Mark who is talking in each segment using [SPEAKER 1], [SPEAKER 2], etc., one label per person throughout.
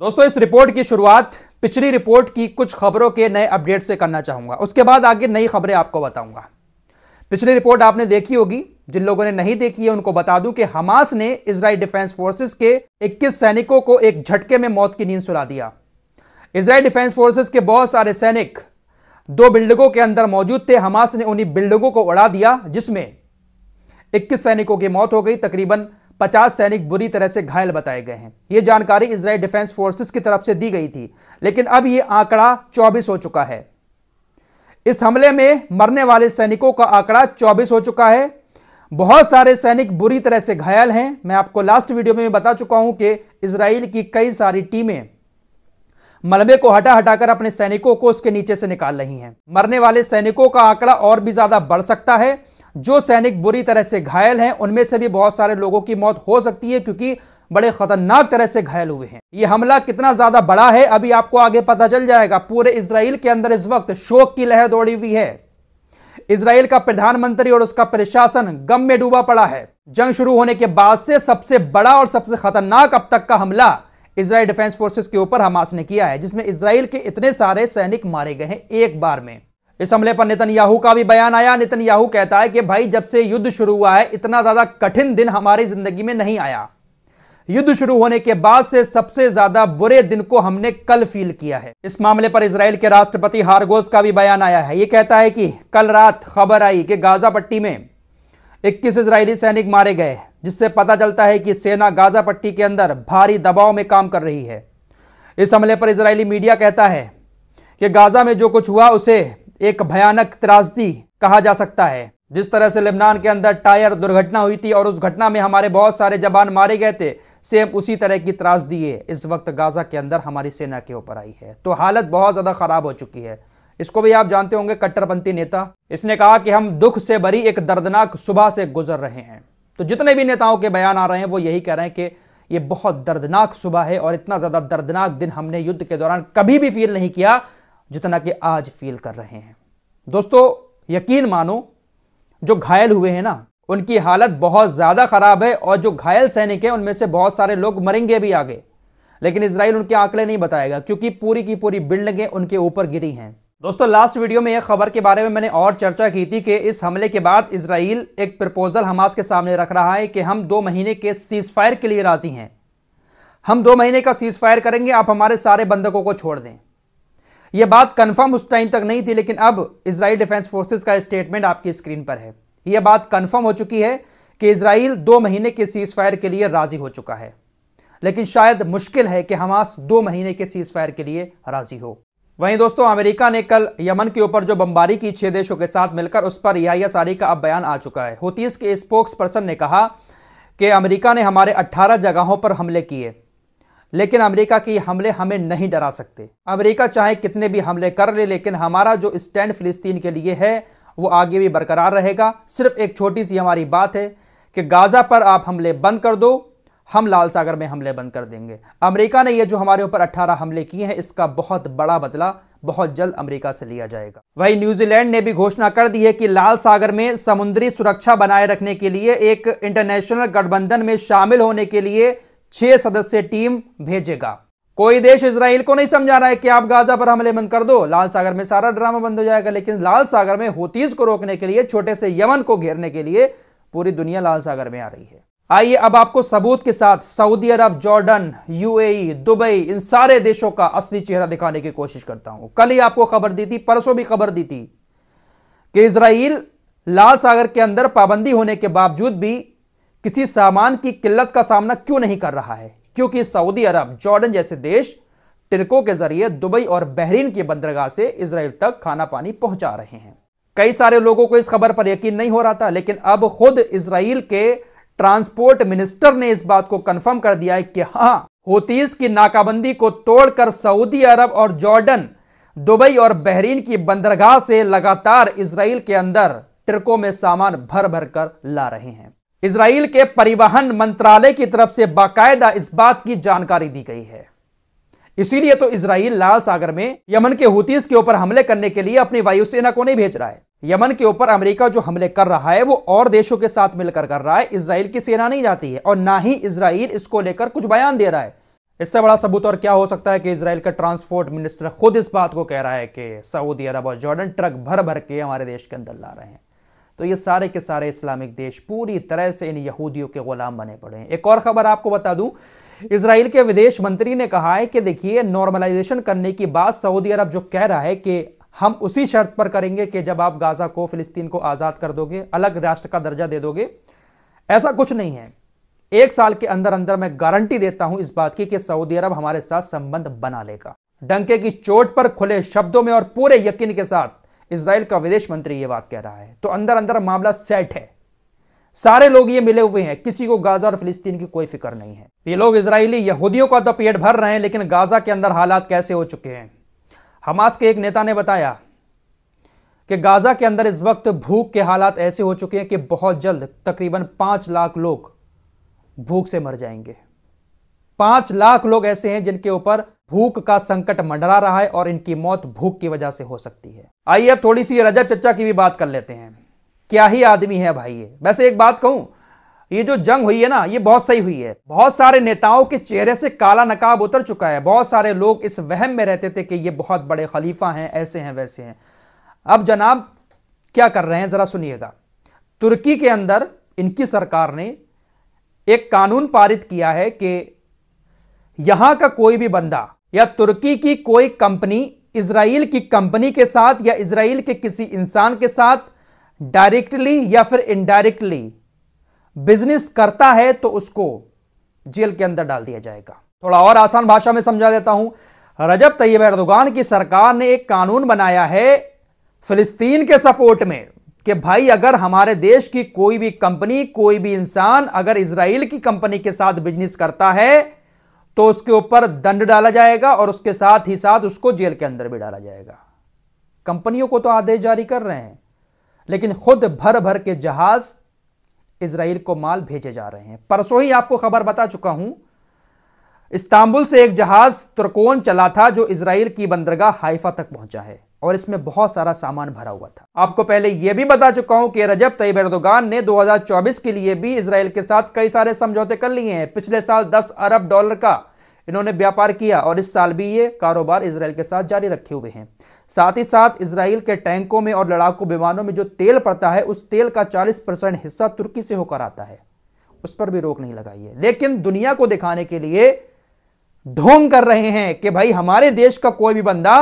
[SPEAKER 1] दोस्तों इस रिपोर्ट की शुरुआत पिछली रिपोर्ट की कुछ खबरों के नए अपडेट से करना चाहूंगा उसके बाद आगे नई खबरें आपको बताऊंगा पिछली रिपोर्ट आपने देखी होगी जिन लोगों ने नहीं देखी है उनको बता दूं कि हमास ने इसराइल डिफेंस फोर्सेस के 21 सैनिकों को एक झटके में मौत की नींद सुला दिया इसराइल डिफेंस फोर्सेस के बहुत सारे सैनिक दो बिल्डिंगों के अंदर मौजूद थे हमास ने उन्हीं बिल्डिंगों को उड़ा दिया जिसमें 21 सैनिकों की मौत हो गई तकरीबन पचास सैनिक बुरी तरह से घायल बताए गए हैं ये जानकारी इसराइल डिफेंस फोर्सेस की तरफ से दी गई थी लेकिन अब यह आंकड़ा चौबीस हो चुका है इस हमले में मरने वाले सैनिकों का आंकड़ा चौबीस हो चुका है बहुत सारे सैनिक बुरी तरह से घायल हैं मैं आपको लास्ट वीडियो में बता चुका हूं कि इसराइल की कई सारी टीमें मलबे को हटा हटाकर अपने सैनिकों को उसके नीचे से निकाल रही हैं मरने वाले सैनिकों का आंकड़ा और भी ज्यादा बढ़ सकता है जो सैनिक बुरी तरह से घायल हैं उनमें से भी बहुत सारे लोगों की मौत हो सकती है क्योंकि बड़े खतरनाक तरह से घायल हुए हैं यह हमला कितना ज्यादा बड़ा है अभी आपको आगे पता चल जाएगा पूरे इसराइल के अंदर इस वक्त शोक की लहर दौड़ी हुई है इसराइल का प्रधानमंत्री और उसका प्रशासन गम में डूबा पड़ा है जंग शुरू होने के बाद से सबसे बड़ा और सबसे खतरनाक अब तक का हमला इसराइल डिफेंस फोर्सेस के ऊपर हमास ने किया है जिसमें इसराइल के इतने सारे सैनिक मारे गए हैं एक बार में इस हमले पर नितनयाहू का भी बयान आया नितनयाहू कहता है कि भाई जब से युद्ध शुरू हुआ है इतना ज्यादा कठिन दिन हमारी जिंदगी में नहीं आया युद्ध शुरू होने के बाद से सबसे ज्यादा बुरे दिन को हमने कल फील किया है इस मामले पर इसराइल के राष्ट्रपति हारगोस का भी बयान आया है ये कहता है कि कल रात खबर आई कि गाजा पट्टी में 21 इसराइली सैनिक मारे गए जिससे पता चलता है कि सेना गाजा पट्टी के अंदर भारी दबाव में काम कर रही है इस हमले पर इसराइली मीडिया कहता है कि गाजा में जो कुछ हुआ उसे एक भयानक त्रासदी कहा जा सकता है जिस तरह से लेबनान के अंदर टायर दुर्घटना हुई थी और उस घटना में हमारे बहुत सारे जवान मारे गए थे सेम उसी तरह की त्रासदी है इस वक्त गाजा के अंदर हमारी सेना के ऊपर आई है तो हालत बहुत ज़्यादा ख़राब हो चुकी है इसको भी आप जानते होंगे कट्टरपंथी नेता इसने कहा कि हम दुख से भरी एक दर्दनाक सुबह से गुजर रहे हैं तो जितने भी नेताओं के बयान आ रहे हैं वो यही कह रहे हैं कि ये बहुत दर्दनाक सुबह है और इतना ज़्यादा दर्दनाक दिन हमने युद्ध के दौरान कभी भी फील नहीं किया जितना कि आज फील कर रहे हैं दोस्तों यकीन मानो जो घायल हुए हैं ना उनकी हालत बहुत ज़्यादा ख़राब है और जो घायल सैनिक हैं उनमें से बहुत सारे लोग मरेंगे भी आगे लेकिन इसराइल उनके आंकड़े नहीं बताएगा क्योंकि पूरी की पूरी बिल्डिंगें उनके ऊपर गिरी हैं दोस्तों लास्ट वीडियो में एक खबर के बारे में मैंने और चर्चा की थी कि इस हमले के बाद इसराइल एक प्रपोजल हमास के सामने रख रहा है कि हम दो महीने के सीज फायर के लिए राजी हैं हम दो महीने का सीज फायर करेंगे आप हमारे सारे बंधकों को छोड़ दें यह बात कंफर्म उस टाइम तक नहीं थी लेकिन अब इसराइल डिफेंस फोर्सेज का स्टेटमेंट आपकी स्क्रीन पर है यह बात कंफर्म हो चुकी है कि इसराइल दो महीने के सीज फायर के लिए राजी हो चुका है लेकिन शायद मुश्किल है कि हमास दो महीने के सीज फायर के लिए राजी हो वहीं दोस्तों अमेरिका ने कल यमन के ऊपर जो बमबारी की छह देशों के साथ मिलकर उस पर रियाया सारी का अब बयान आ चुका है होतीस के स्पोक्स पर्सन ने कहा कि अमेरिका ने हमारे 18 जगहों पर हमले किए लेकिन अमेरिका के हमले हमें नहीं डरा सकते अमेरिका चाहे कितने भी हमले कर ले लेकिन हमारा जो स्टैंड फिलिस्तीन के लिए है वो आगे भी बरकरार रहेगा सिर्फ एक छोटी सी हमारी बात है कि गाज़ा पर आप हमले बंद कर दो हम लाल सागर में हमले बंद कर देंगे अमेरिका ने ये जो हमारे ऊपर 18 हमले किए हैं इसका बहुत बड़ा बदला बहुत जल्द अमेरिका से लिया जाएगा वहीं न्यूजीलैंड ने भी घोषणा कर दी है कि लाल सागर में समुद्री सुरक्षा बनाए रखने के लिए एक इंटरनेशनल गठबंधन में शामिल होने के लिए छह सदस्य टीम भेजेगा कोई देश इसराइल को नहीं समझा रहा है कि आप गाजा पर हमले बंद कर दो लाल सागर में सारा ड्रामा बंद हो जाएगा लेकिन लाल सागर में होतीज को रोकने के लिए छोटे से यमन को घेरने के लिए पूरी दुनिया लाल सागर में आ रही है आइए अब आपको सबूत के साथ Saudi Arabia Jordan UAE Dubai इन सारे देशों का असली चेहरा दिखाने की कोशिश करता हूं कल ही आपको खबर दी थी परसों भी खबर दी थी कि इसराइल लाल सागर के अंदर पाबंदी होने के बावजूद भी किसी सामान की किल्लत का सामना क्यों नहीं कर रहा है क्योंकि सऊदी अरब जॉर्डन जैसे देश टिरको के जरिए दुबई और बहरीन की बंदरगाह से इसराइल तक खाना पानी पहुंचा रहे हैं कई सारे लोगों को इस खबर पर यकीन नहीं हो रहा था लेकिन अब खुद इसराइल के ट्रांसपोर्ट मिनिस्टर ने इस बात को कंफर्म कर दिया है कि हां होतीस की नाकाबंदी को तोड़कर सऊदी अरब और जॉर्डन दुबई और बहरीन की बंदरगाह से लगातार इसराइल के अंदर ट्रकों में सामान भर भर कर ला रहे हैं इसराइल के परिवहन मंत्रालय की तरफ से बाकायदा इस बात की जानकारी दी गई है इसीलिए तो इसराइल लाल सागर में यमन के हुतीस के ऊपर हमले करने के लिए अपनी वायुसेना को नहीं भेज रहा है यमन के ऊपर अमेरिका जो हमले कर रहा है वो और देशों के साथ मिलकर कर रहा है इसराइल की सेना नहीं जाती है और ना ही इसराइल इसको लेकर कुछ बयान दे रहा है इससे बड़ा सबूत और क्या हो सकता है कि इसराइल का ट्रांसपोर्ट मिनिस्टर खुद इस बात को कह रहा है कि सऊदी अरब और जॉर्डन ट्रक भर भर के हमारे देश के अंदर ला रहे हैं तो ये सारे के सारे इस्लामिक देश पूरी तरह से इन यहूदियों के गुलाम बने पड़े हैं एक और खबर आपको बता दूं इसराइल के विदेश मंत्री ने कहा है कि देखिए नॉर्मलाइजेशन करने की बात सऊदी अरब जो कह रहा है कि हम उसी शर्त पर करेंगे कि जब आप गाजा को फिलिस्तीन को आज़ाद कर दोगे अलग राष्ट्र का दर्जा दे दोगे ऐसा कुछ नहीं है एक साल के अंदर अंदर मैं गारंटी देता हूं इस बात की कि सऊदी अरब हमारे साथ संबंध बना लेगा डंके की चोट पर खुले शब्दों में और पूरे यकीन के साथ इसराइल का विदेश मंत्री यह बात कह रहा है तो अंदर अंदर मामला सेट है सारे लोग ये मिले हुए हैं किसी को गाजा और फिलिस्तीन की कोई फिक्र नहीं है ये लोग इसराइली यहूदियों का तो पेट भर रहे हैं लेकिन गाजा के अंदर हालात कैसे हो चुके हैं हमास के एक नेता ने बताया कि गाजा के अंदर इस वक्त भूख के हालात ऐसे हो चुके हैं कि बहुत जल्द तकरीबन पांच लाख लोग भूख से मर जाएंगे पांच लाख लोग ऐसे हैं जिनके ऊपर भूख का संकट मंडरा रहा है और इनकी मौत भूख की वजह से हो सकती है आइए अब थोड़ी सी रजब चच्चा की भी बात कर लेते हैं क्या ही आदमी है भाई ये वैसे एक बात कहूं ये जो जंग हुई है ना ये बहुत सही हुई है बहुत सारे नेताओं के चेहरे से काला नकाब उतर चुका है बहुत सारे लोग इस वहम में रहते थे कि ये बहुत बड़े खलीफा हैं ऐसे हैं वैसे हैं अब जनाब क्या कर रहे हैं जरा सुनिएगा तुर्की के अंदर इनकी सरकार ने एक कानून पारित किया है कि यहां का कोई भी बंदा या तुर्की की कोई कंपनी इसराइल की कंपनी के साथ या इसराइल के किसी इंसान के साथ डायरेक्टली या फिर इनडायरेक्टली बिजनेस करता है तो उसको जेल के अंदर डाल दिया जाएगा थोड़ा और आसान भाषा में समझा देता हूं रजब तैयब एर्दोगान की सरकार ने एक कानून बनाया है फिलिस्तीन के सपोर्ट में कि भाई अगर हमारे देश की कोई भी कंपनी कोई भी इंसान अगर इसराइल की कंपनी के साथ बिजनेस करता है तो उसके ऊपर दंड डाला जाएगा और उसके साथ ही साथ उसको जेल के अंदर भी डाला जाएगा कंपनियों को तो आदेश जारी कर रहे हैं लेकिन खुद भर भर के जहाज इसराइल को माल भेजे जा रहे हैं परसों ही आपको खबर बता चुका हूं इस्तांबुल से एक जहाज तुर्कोन चला था जो इसराइल की बंदरगाह हाइफा तक पहुंचा है और इसमें बहुत सारा सामान भरा हुआ था आपको पहले यह भी बता चुका हूं कि रजब तैयब एर्दोगान ने 2024 के लिए भी इसराइल के साथ कई सारे समझौते कर लिए हैं पिछले साल 10 अरब डॉलर का इन्होंने व्यापार किया और इस साल भी ये कारोबार इसराइल के साथ जारी रखे हुए हैं साथ ही साथ इसराइल के टैंकों में और लड़ाकू विमानों में जो तेल पड़ता है उस तेल का चालीस हिस्सा तुर्की से होकर आता है उस पर भी रोक नहीं लगाई है लेकिन दुनिया को दिखाने के लिए ढोंग कर रहे हैं कि भाई हमारे देश का कोई भी बंदा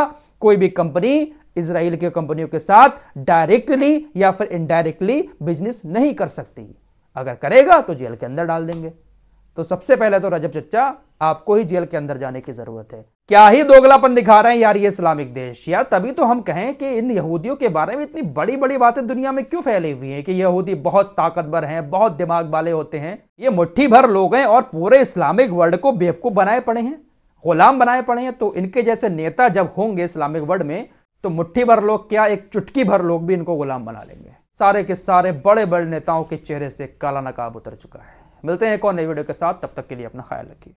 [SPEAKER 1] कोई भी कंपनी इसराइल के कंपनियों के साथ डायरेक्टली या फिर इनडायरेक्टली बिजनेस नहीं कर सकती अगर करेगा तो जेल के अंदर डाल देंगे तो सबसे पहले तो रजब चच्चा आपको ही जेल के अंदर जाने की जरूरत है क्या ही दोगलापन दिखा रहे हैं यार ये इस्लामिक देश यार तभी तो हम कहें कि इन यहूदियों के बारे में इतनी बड़ी बड़ी बातें दुनिया में क्यों फैली हुई हैं कि यहूदी बहुत ताकतवर हैं बहुत दिमाग वाले होते हैं ये मुट्ठी भर लोग हैं और पूरे इस्लामिक वर्ल्ड को बेवकूफ बनाए पड़े हैं गुलाम बनाए पड़े हैं तो इनके जैसे नेता जब होंगे इस्लामिक वर्ल्ड में तो मुट्ठी भर लोग क्या एक चुटकी भर लोग भी इनको गुलाम बना लेंगे सारे के सारे बड़े बड़े नेताओं के चेहरे से काला नकाब उतर चुका है मिलते हैं एक और नई वीडियो के साथ तब तक के लिए अपना ख्याल रखिए